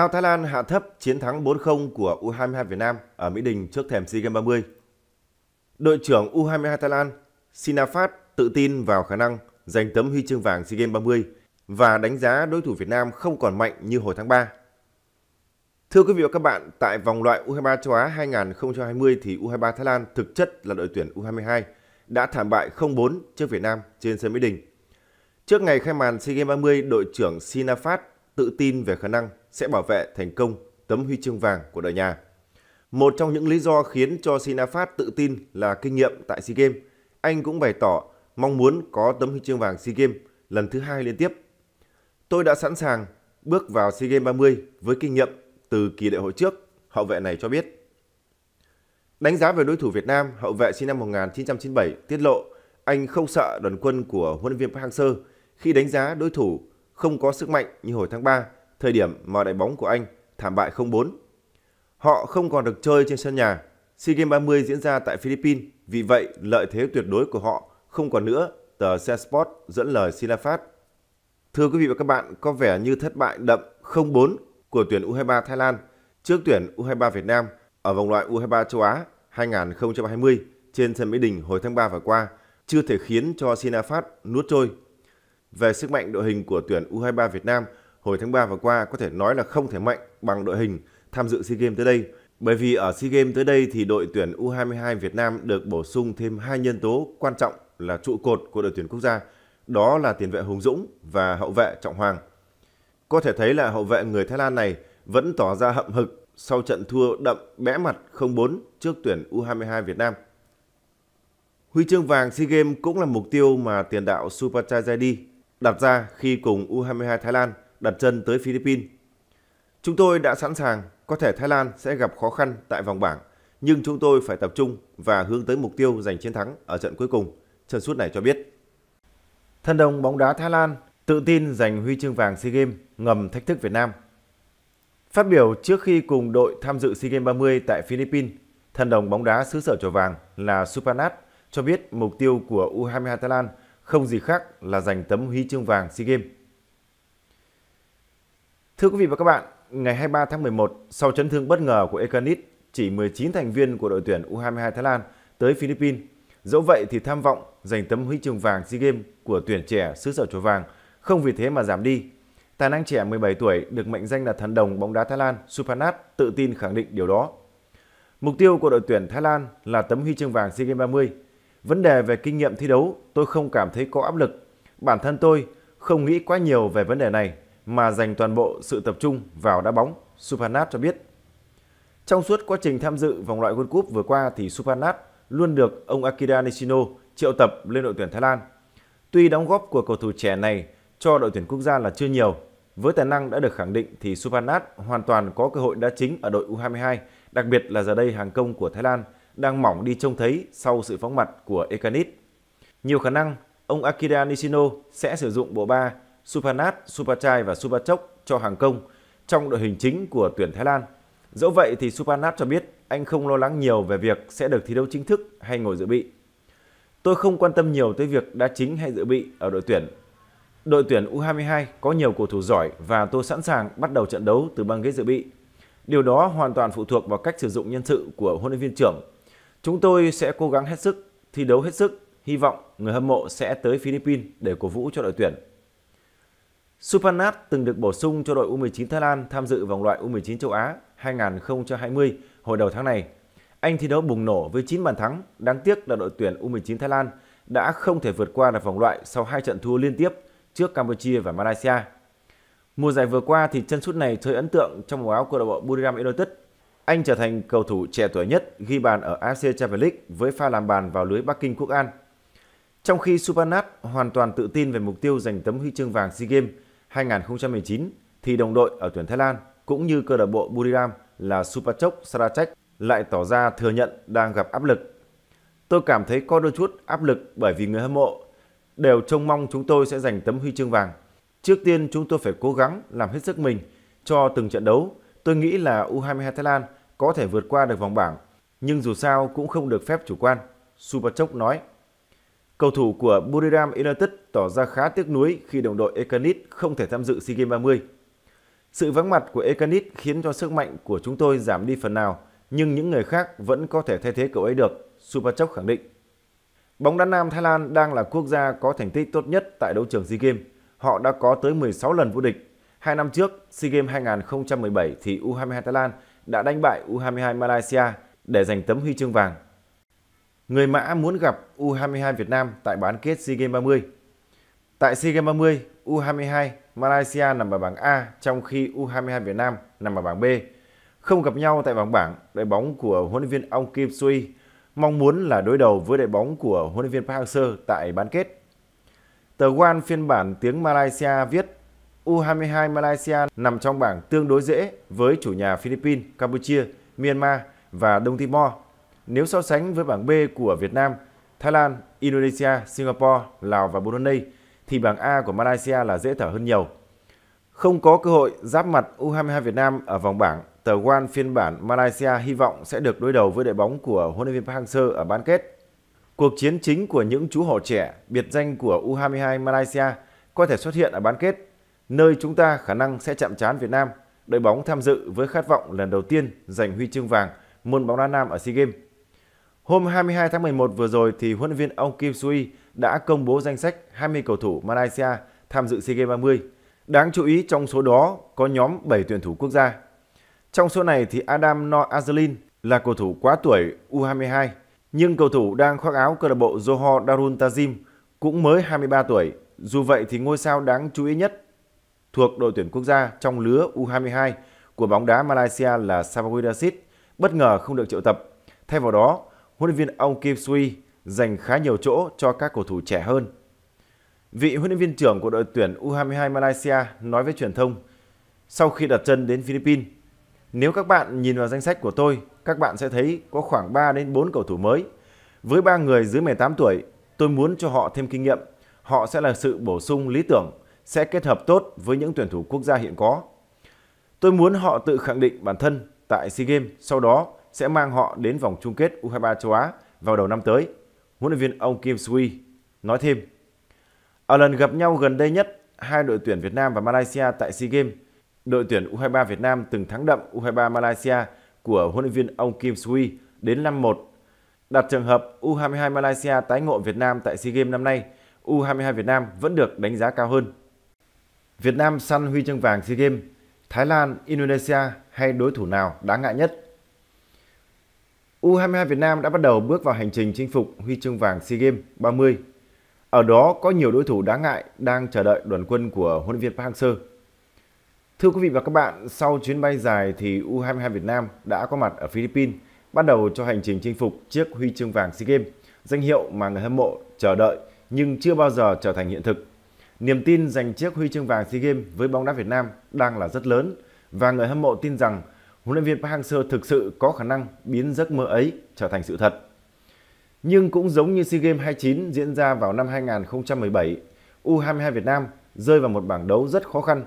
Sao Thái Lan hạ thấp chiến thắng 4-0 của U22 Việt Nam ở Mỹ Đình trước thềm SEA Games 30? Đội trưởng U22 Thái Lan Sinafat tự tin vào khả năng giành tấm huy chương vàng SEA Games 30 và đánh giá đối thủ Việt Nam không còn mạnh như hồi tháng 3. Thưa quý vị và các bạn, tại vòng loại U23 châu Á 2020 thì U23 Thái Lan thực chất là đội tuyển U22 đã thảm bại 0-4 trước Việt Nam trên sân Mỹ Đình. Trước ngày khai màn SEA Games 30, đội trưởng Sinafat tự tin về khả năng sẽ bảo vệ thành công tấm huy chương vàng của đội nhà. Một trong những lý do khiến cho Sinafat tự tin là kinh nghiệm tại SEA Games. Anh cũng bày tỏ mong muốn có tấm huy chương vàng SEA Games lần thứ hai liên tiếp. Tôi đã sẵn sàng bước vào SEA Games 30 với kinh nghiệm từ kỳ đại hội trước, hậu vệ này cho biết. Đánh giá về đối thủ Việt Nam, hậu vệ sinh năm 1997 tiết lộ anh không sợ đoàn quân của huấn luyện viên Park Hang-seo khi đánh giá đối thủ không có sức mạnh như hồi tháng 3 thời điểm mà đại bóng của Anh thảm bại 0-4. Họ không còn được chơi trên sân nhà. SEA Games 30 diễn ra tại Philippines, vì vậy lợi thế tuyệt đối của họ không còn nữa, tờ Xe Sport dẫn lời Silafat. Thưa quý vị và các bạn, có vẻ như thất bại đậm 0-4 của tuyển U23 Thái Lan trước tuyển U23 Việt Nam ở vòng loại U23 châu Á 2020 trên sân Mỹ Đình hồi tháng 3 vừa qua chưa thể khiến cho Sinafat nuốt trôi. Về sức mạnh đội hình của tuyển U23 Việt Nam – hồi tháng 3 vừa qua có thể nói là không thể mạnh bằng đội hình tham dự SEA Games tới đây. Bởi vì ở SEA Games tới đây thì đội tuyển U22 Việt Nam được bổ sung thêm hai nhân tố quan trọng là trụ cột của đội tuyển quốc gia, đó là tiền vệ Hùng Dũng và hậu vệ Trọng Hoàng. Có thể thấy là hậu vệ người Thái Lan này vẫn tỏ ra hậm hực sau trận thua đậm bẽ mặt 0-4 trước tuyển U22 Việt Nam. Huy chương vàng SEA Games cũng là mục tiêu mà tiền đạo Supachai Zaidi đặt ra khi cùng U22 Thái Lan – đặt chân tới Philippines. Chúng tôi đã sẵn sàng, có thể Thái Lan sẽ gặp khó khăn tại vòng bảng, nhưng chúng tôi phải tập trung và hướng tới mục tiêu giành chiến thắng ở trận cuối cùng, Trần Suốt này cho biết. Thân đồng bóng đá Thái Lan tự tin giành huy chương vàng SEA Games ngầm thách thức Việt Nam. Phát biểu trước khi cùng đội tham dự SEA Games 30 tại Philippines, thân đồng bóng đá xứ sở chùa vàng là Supanat cho biết mục tiêu của U22 Thái Lan không gì khác là giành tấm huy chương vàng SEA Games. Thưa quý vị và các bạn, ngày 23 tháng 11, sau chấn thương bất ngờ của Ekanit, chỉ 19 thành viên của đội tuyển U22 Thái Lan tới Philippines. Dẫu vậy thì tham vọng giành tấm huy chương vàng SEA Games của tuyển trẻ xứ sở chùa vàng không vì thế mà giảm đi. Tài năng trẻ 17 tuổi được mệnh danh là thần đồng bóng đá Thái Lan Supanat tự tin khẳng định điều đó. Mục tiêu của đội tuyển Thái Lan là tấm huy chương vàng SEA Games 30. Vấn đề về kinh nghiệm thi đấu, tôi không cảm thấy có áp lực. Bản thân tôi không nghĩ quá nhiều về vấn đề này mà dành toàn bộ sự tập trung vào đá bóng, Supanat cho biết. Trong suốt quá trình tham dự vòng loại World Cup vừa qua thì Supanat luôn được ông Akira Nishino triệu tập lên đội tuyển Thái Lan. Tuy đóng góp của cầu thủ trẻ này cho đội tuyển quốc gia là chưa nhiều, với tài năng đã được khẳng định thì Supanat hoàn toàn có cơ hội đá chính ở đội U22, đặc biệt là giờ đây hàng công của Thái Lan đang mỏng đi trông thấy sau sự phóng mặt của Ekanit. Nhiều khả năng ông Akira Nishino sẽ sử dụng bộ ba Supanat, Supachai và Supachok cho hàng công trong đội hình chính của tuyển Thái Lan. Dẫu vậy thì Supanat cho biết anh không lo lắng nhiều về việc sẽ được thi đấu chính thức hay ngồi dự bị. Tôi không quan tâm nhiều tới việc đá chính hay dự bị ở đội tuyển. Đội tuyển U22 có nhiều cầu thủ giỏi và tôi sẵn sàng bắt đầu trận đấu từ băng ghế dự bị. Điều đó hoàn toàn phụ thuộc vào cách sử dụng nhân sự của huấn luyện viên trưởng. Chúng tôi sẽ cố gắng hết sức, thi đấu hết sức, hy vọng người hâm mộ sẽ tới Philippines để cổ vũ cho đội tuyển. Supanat từng được bổ sung cho đội U19 Thái Lan tham dự vòng loại U19 châu Á 2020 hồi đầu tháng này. Anh thi đấu bùng nổ với 9 bàn thắng, đáng tiếc là đội tuyển U19 Thái Lan đã không thể vượt qua được vòng loại sau hai trận thua liên tiếp trước Campuchia và Malaysia. Mùa giải vừa qua thì chân sút này chơi ấn tượng trong màu áo của đội bộ Buriram United. Anh trở thành cầu thủ trẻ tuổi nhất ghi bàn ở AFC Champions League với pha làm bàn vào lưới Bắc Kinh Quốc An. Trong khi Supanat hoàn toàn tự tin về mục tiêu giành tấm huy chương vàng SEA Games 2019 thì đồng đội ở tuyển Thái Lan cũng như câu lạc bộ Buriram là Supachok Sarachek lại tỏ ra thừa nhận đang gặp áp lực. Tôi cảm thấy có đôi chút áp lực bởi vì người hâm mộ đều trông mong chúng tôi sẽ giành tấm huy chương vàng. Trước tiên chúng tôi phải cố gắng làm hết sức mình cho từng trận đấu. Tôi nghĩ là U22 Thái Lan có thể vượt qua được vòng bảng, nhưng dù sao cũng không được phép chủ quan. Supachok nói. Cầu thủ của Buriram United tỏ ra khá tiếc nuối khi đồng đội Ekanit không thể tham dự SEA Games 30. Sự vắng mặt của Ekanit khiến cho sức mạnh của chúng tôi giảm đi phần nào, nhưng những người khác vẫn có thể thay thế cậu ấy được, Supachok khẳng định. Bóng đá nam Thái Lan đang là quốc gia có thành tích tốt nhất tại đấu trường SEA Games. Họ đã có tới 16 lần vô địch. Hai năm trước, SEA Games 2017 thì U22 Thái Lan đã đánh bại U22 Malaysia để giành tấm huy chương vàng. Người Mã muốn gặp U22 Việt Nam tại bán kết SEA Games 30. Tại SEA Games 30, U22 Malaysia nằm ở bảng A trong khi U22 Việt Nam nằm ở bảng B. Không gặp nhau tại vòng bảng, đội bóng của huấn luyện viên ông Kim Sui mong muốn là đối đầu với đội bóng của huấn luyện viên Park Hang-seo tại bán kết. Tờ Wan phiên bản tiếng Malaysia viết U22 Malaysia nằm trong bảng tương đối dễ với chủ nhà Philippines, Campuchia, Myanmar và Đông Timor nếu so sánh với bảng B của Việt Nam, Thái Lan, Indonesia, Singapore, Lào và Brunei thì bảng A của Malaysia là dễ thở hơn nhiều. Không có cơ hội giáp mặt U22 Việt Nam ở vòng bảng, tờ Wan phiên bản Malaysia hy vọng sẽ được đối đầu với đội bóng của huấn luyện viên Park Hang-seo ở bán kết. Cuộc chiến chính của những chú hổ trẻ, biệt danh của U22 Malaysia có thể xuất hiện ở bán kết, nơi chúng ta khả năng sẽ chạm trán Việt Nam, đội bóng tham dự với khát vọng lần đầu tiên giành huy chương vàng môn bóng đá nam ở SEA Games. Hôm 22 tháng 11 vừa rồi thì huấn luyện viên ông Kim Sui đã công bố danh sách 20 cầu thủ Malaysia tham dự SEA Games 30. Đáng chú ý trong số đó có nhóm 7 tuyển thủ quốc gia. Trong số này thì Adam No Azlin là cầu thủ quá tuổi U22, nhưng cầu thủ đang khoác áo câu lạc bộ Johor Darul Tazim cũng mới 23 tuổi. Dù vậy thì ngôi sao đáng chú ý nhất thuộc đội tuyển quốc gia trong lứa U22 của bóng đá Malaysia là Sabri Dasit bất ngờ không được triệu tập. Thay vào đó, huấn luyện viên ông Kim Sui dành khá nhiều chỗ cho các cầu thủ trẻ hơn. Vị huấn luyện viên trưởng của đội tuyển U22 Malaysia nói với truyền thông, sau khi đặt chân đến Philippines, nếu các bạn nhìn vào danh sách của tôi, các bạn sẽ thấy có khoảng 3 đến 4 cầu thủ mới. Với 3 người dưới 18 tuổi, tôi muốn cho họ thêm kinh nghiệm. Họ sẽ là sự bổ sung lý tưởng, sẽ kết hợp tốt với những tuyển thủ quốc gia hiện có. Tôi muốn họ tự khẳng định bản thân tại SEA Games, sau đó sẽ mang họ đến vòng chung kết U23 châu Á vào đầu năm tới. Huấn luyện viên ông Kim Sui nói thêm, ở lần gặp nhau gần đây nhất, hai đội tuyển Việt Nam và Malaysia tại SEA Games, đội tuyển U23 Việt Nam từng thắng đậm U23 Malaysia của huấn luyện viên ông Kim Sui đến 5-1. Đặt trường hợp U22 Malaysia tái ngộ Việt Nam tại SEA Games năm nay, U22 Việt Nam vẫn được đánh giá cao hơn. Việt Nam săn huy chương vàng SEA Games, Thái Lan, Indonesia hay đối thủ nào đáng ngại nhất? U22 Việt Nam đã bắt đầu bước vào hành trình chinh phục huy chương vàng SEA Games 30. Ở đó có nhiều đối thủ đáng ngại đang chờ đợi đoàn quân của huấn luyện viên Park Hang-seo. Thưa quý vị và các bạn, sau chuyến bay dài thì U22 Việt Nam đã có mặt ở Philippines, bắt đầu cho hành trình chinh phục chiếc huy chương vàng SEA Games, danh hiệu mà người hâm mộ chờ đợi nhưng chưa bao giờ trở thành hiện thực. Niềm tin giành chiếc huy chương vàng SEA Games với bóng đá Việt Nam đang là rất lớn và người hâm mộ tin rằng huấn luyện viên Park Hang-seo thực sự có khả năng biến giấc mơ ấy trở thành sự thật. Nhưng cũng giống như SEA Games 29 diễn ra vào năm 2017, U22 Việt Nam rơi vào một bảng đấu rất khó khăn.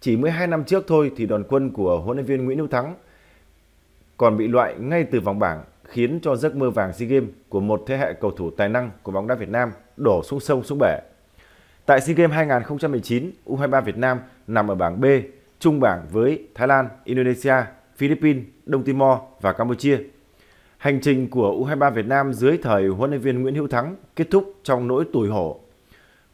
Chỉ mới 12 năm trước thôi thì đoàn quân của huấn luyện viên Nguyễn Hữu Thắng còn bị loại ngay từ vòng bảng khiến cho giấc mơ vàng SEA Games của một thế hệ cầu thủ tài năng của bóng đá Việt Nam đổ xuống sông xuống bể. Tại SEA Games 2019, U23 Việt Nam nằm ở bảng B, chung bảng với Thái Lan, Indonesia Philippines, Đông Timor và Campuchia. Hành trình của U23 Việt Nam dưới thời huấn luyện viên Nguyễn Hữu Thắng kết thúc trong nỗi tủi hổ.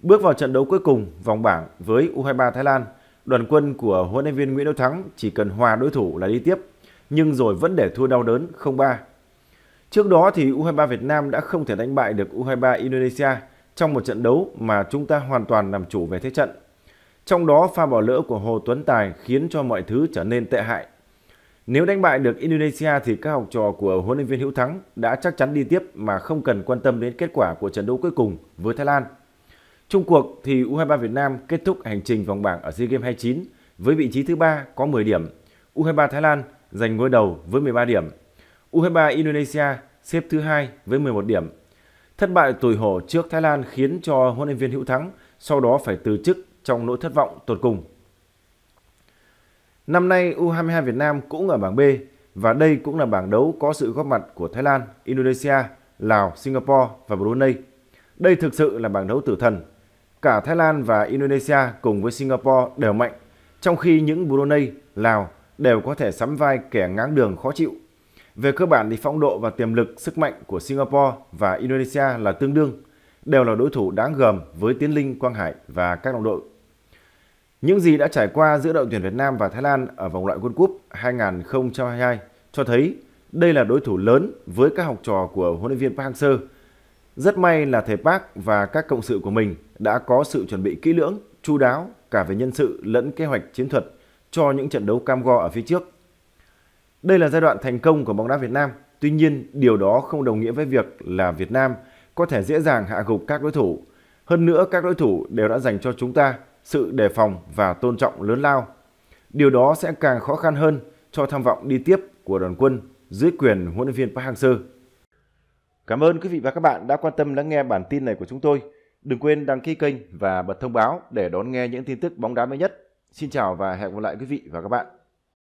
Bước vào trận đấu cuối cùng vòng bảng với U23 Thái Lan, đoàn quân của huấn luyện viên Nguyễn Hữu Thắng chỉ cần hòa đối thủ là đi tiếp, nhưng rồi vẫn để thua đau đớn 0-3. Trước đó thì U23 Việt Nam đã không thể đánh bại được U23 Indonesia trong một trận đấu mà chúng ta hoàn toàn làm chủ về thế trận. Trong đó pha bỏ lỡ của Hồ Tuấn Tài khiến cho mọi thứ trở nên tệ hại nếu đánh bại được Indonesia thì các học trò của huấn luyện viên Hữu Thắng đã chắc chắn đi tiếp mà không cần quan tâm đến kết quả của trận đấu cuối cùng với Thái Lan. Chung cuộc thì U23 Việt Nam kết thúc hành trình vòng bảng ở SEA Games 29 với vị trí thứ 3 có 10 điểm. U23 Thái Lan giành ngôi đầu với 13 điểm. U23 Indonesia xếp thứ hai với 11 điểm. Thất bại tủi hổ trước Thái Lan khiến cho huấn luyện viên Hữu Thắng sau đó phải từ chức trong nỗi thất vọng tột cùng. Năm nay U22 Việt Nam cũng ở bảng B và đây cũng là bảng đấu có sự góp mặt của Thái Lan, Indonesia, Lào, Singapore và Brunei. Đây thực sự là bảng đấu tử thần. Cả Thái Lan và Indonesia cùng với Singapore đều mạnh, trong khi những Brunei, Lào đều có thể sắm vai kẻ ngáng đường khó chịu. Về cơ bản thì phong độ và tiềm lực sức mạnh của Singapore và Indonesia là tương đương, đều là đối thủ đáng gờm với Tiến Linh, Quang Hải và các đồng đội những gì đã trải qua giữa đội tuyển Việt Nam và Thái Lan ở vòng loại World Cup 2022 cho thấy đây là đối thủ lớn với các học trò của huấn luyện viên Park Hang-seo. Rất may là thầy Park và các cộng sự của mình đã có sự chuẩn bị kỹ lưỡng, chu đáo cả về nhân sự lẫn kế hoạch chiến thuật cho những trận đấu cam go ở phía trước. Đây là giai đoạn thành công của bóng đá Việt Nam, tuy nhiên điều đó không đồng nghĩa với việc là Việt Nam có thể dễ dàng hạ gục các đối thủ. Hơn nữa các đối thủ đều đã dành cho chúng ta sự đề phòng và tôn trọng lớn lao. Điều đó sẽ càng khó khăn hơn cho tham vọng đi tiếp của đoàn quân dưới quyền huấn luyện viên Park Hang-seo. Cảm ơn quý vị và các bạn đã quan tâm lắng nghe bản tin này của chúng tôi. Đừng quên đăng ký kênh và bật thông báo để đón nghe những tin tức bóng đá mới nhất. Xin chào và hẹn gặp lại quý vị và các bạn.